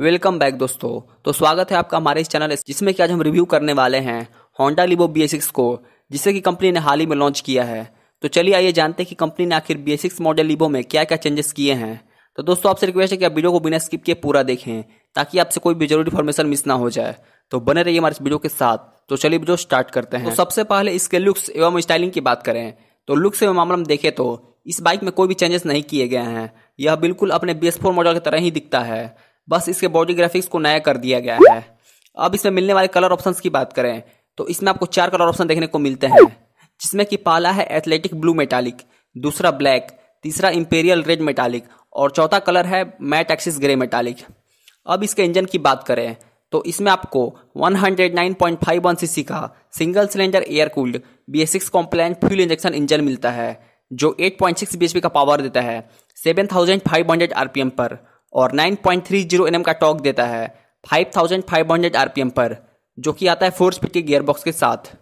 welcome back दोस्तों तो स्वागत है आपका हमारे इस चैनल जिसमें कि आज हम रिव्यू करने वाले हैं होंडा लिबो बी को जिसे कि कंपनी ने हाल ही में लॉन्च किया है तो चलिए आइए जानते हैं कि कंपनी ने आखिर बी मॉडल लिबो में क्या क्या चेंजेस किए हैं तो दोस्तों आपसे रिक्वेस्ट है कि आप वीडियो को बिना स्किप किए पूरा देखें ताकि आपसे कोई भी जरूरी इन्फॉर्मेशन मिस ना हो जाए तो बने रहिए हमारे इस वीडियो के साथ तो चलिए वीडियो स्टार्ट करते हैं तो सबसे पहले इसके लुक्स एवं स्टाइलिंग की बात करें तो लुक्स एवं मामला में देखें तो इस बाइक में कोई भी चेंजेस नहीं किए गए हैं यह बिल्कुल अपने बी मॉडल की तरह ही दिखता है बस इसके बॉडी ग्राफिक्स को नया कर दिया गया है अब इसमें मिलने वाले कलर ऑप्शंस की बात करें तो इसमें आपको चार कलर ऑप्शन देखने को मिलते हैं जिसमें कि पहला है एथलेटिक ब्लू मेटालिक दूसरा ब्लैक तीसरा इंपेरियल रेड मेटालिक और चौथा कलर है मैट एक्सिस ग्रे मेटालिक अब इसके इंजन की बात करें तो इसमें आपको 109.51 सीसी का single cylinder air cooled B S six fuel injection engine मिलता है जो 8.6 पॉइंट का पावर देता है 7500 आरपीएम पर और 9.30 mm का टॉक देता है 5500 आरपीएम पर जो कि आता है फोर स्पीड के गियरबॉक्स के साथ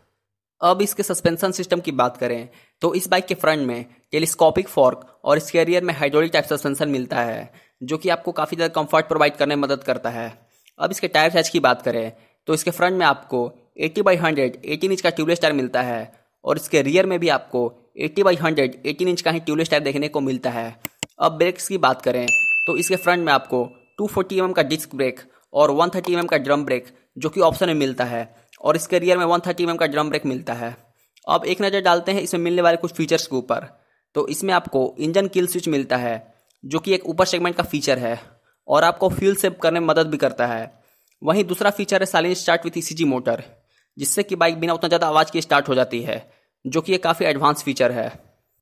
अब इसके सस्पेंशन सिस्टम की बात करें तो इस बाइक के फ्रंट में टेलीस्कोपिक फॉर्क और इसके रियर में हाइड्रोलिक टाइप सस्पेंशन मिलता है जो कि आपको काफ़ी ज़्यादा कंफर्ट प्रोवाइड करने में मदद करता है अब इसके टायर साइज की बात करें तो इसके फ्रंट में आपको 80 बाई हंड्रेड एटीन इंच का ट्यूबलेस टायर मिलता है और इसके रियर में भी आपको 80 बाई हंड्रेड एटीन इंच का ही ट्यूबलेस टायर देखने को मिलता है अब ब्रेक्स की बात करें तो इसके फ्रंट में आपको 240 फोर्टी mm का डिस्क ब्रेक और 130 थर्टी mm का ड्रम ब्रेक जो कि ऑप्शन में मिलता है और इसके रियर में 130 थर्टी mm का ड्रम ब्रेक मिलता है अब एक नज़र डालते हैं इसमें मिलने वाले कुछ फीचर्स के ऊपर तो इसमें आपको इंजन किल स्विच मिलता है जो कि एक ऊपर सेगमेंट का फीचर है और आपको फ्यूल सेव करने में मदद भी करता है वहीं दूसरा फीचर है silent start with E motor जिससे कि बाइक बिना उतना ज़्यादा आवाज़ की स्टार्ट हो जाती है जो कि एक काफ़ी एडवांस फीचर है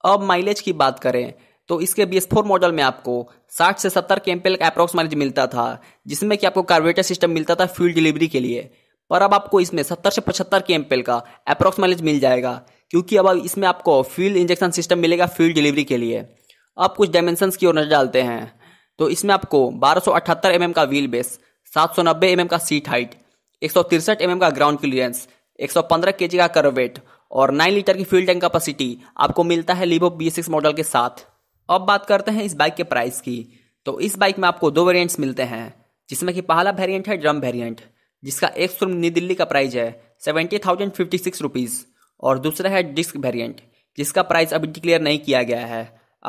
अब माइलेज की बात करें तो इसके बी मॉडल में आपको 60 से 70 के एमपेल का अप्रोक्स माइलेज मिलता था जिसमें कि आपको कार्बोरेटर सिस्टम मिलता था फ्यूल डिलीवरी के लिए पर अब आपको इसमें 70 से 75 के एमपेल का अप्रोक्स माइलेज मिल जाएगा क्योंकि अब इसमें आपको फ्यूल इंजेक्शन सिस्टम मिलेगा फ्यूल डिलीवरी के लिए अब कुछ डायमेंशंस की ओर नजर डालते हैं तो इसमें आपको बारह सौ mm का व्हील बेस सात सौ नब्बे एम का सीट हाइट एक सौ तिरसठ एम का ग्राउंड क्लियरेंस एक सौ पंद्रह के जी का करवेट और नाइन लीटर की फ्यूल टैंक कैपेसिटी आपको मिलता है लीबो बी सिक्स मॉडल के साथ अब बात करते हैं इस बाइक के प्राइस की तो इस बाइक में आपको दो वेरियंट्स मिलते हैं जिसमें कि पहला वेरियंट है ड्रम वेरियंट जिसका एक सौ नई दिल्ली का प्राइस है seventy thousand fifty six rupees और दूसरा है डिस्क वेरियंट जिसका प्राइस अभी डिक्लेयर नहीं किया गया है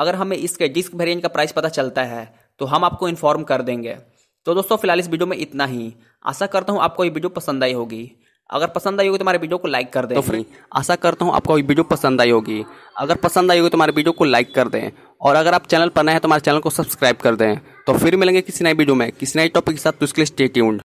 अगर हमें इसके डिस्क वेरियंट का प्राइस पता चलता है तो हम आपको इन्फॉर्म कर देंगे तो दोस्तों फिलहाल इस वीडियो में इतना ही आशा करता हूँ आपको ये वीडियो पसंद आई होगी अगर पसंद आई होगी तो हमारे वीडियो को लाइक कर दें तो फ्री आशा करता हूँ आपको वीडियो पसंद आई होगी अगर पसंद आई होगी तो हमारे वीडियो को लाइक कर दें और अगर आप चैनल पर नए हैं तो हमारे चैनल को सब्सक्राइब कर दें तो फिर मिलेंगे किसी नए वीडियो में किसी नए टॉपिक के साथ तो उसके लिए स्टे ट्यून्ड